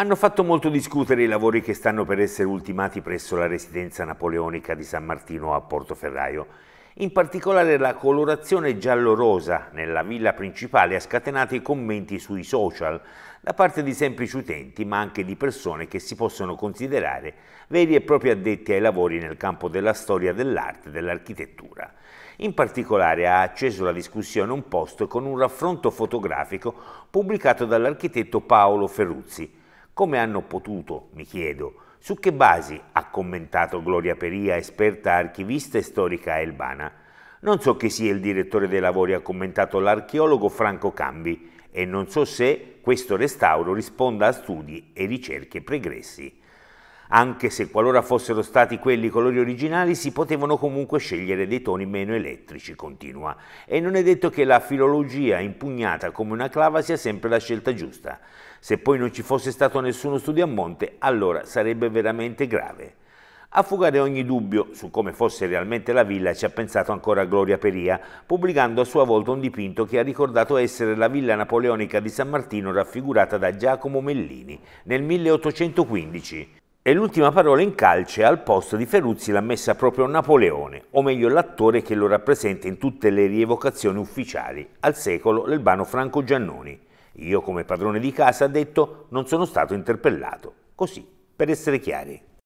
hanno fatto molto discutere i lavori che stanno per essere ultimati presso la residenza napoleonica di San Martino a Portoferraio. In particolare la colorazione giallo-rosa nella villa principale ha scatenato i commenti sui social da parte di semplici utenti ma anche di persone che si possono considerare veri e propri addetti ai lavori nel campo della storia dell'arte e dell'architettura. In particolare ha acceso la discussione un post con un raffronto fotografico pubblicato dall'architetto Paolo Ferruzzi come hanno potuto, mi chiedo, su che basi ha commentato Gloria Peria, esperta archivista e storica elbana? Non so che sia il direttore dei lavori, ha commentato l'archeologo Franco Cambi, e non so se questo restauro risponda a studi e ricerche pregressi. Anche se qualora fossero stati quelli i colori originali, si potevano comunque scegliere dei toni meno elettrici, continua. E non è detto che la filologia impugnata come una clava sia sempre la scelta giusta. Se poi non ci fosse stato nessuno studio a monte, allora sarebbe veramente grave. A fugare ogni dubbio su come fosse realmente la villa ci ha pensato ancora Gloria Peria, pubblicando a sua volta un dipinto che ha ricordato essere la villa napoleonica di San Martino raffigurata da Giacomo Mellini nel 1815. E l'ultima parola in calce al posto di Ferruzzi l'ha messa proprio Napoleone, o meglio l'attore che lo rappresenta in tutte le rievocazioni ufficiali, al secolo l'elbano Franco Giannoni. Io come padrone di casa, ha detto, non sono stato interpellato. Così, per essere chiari.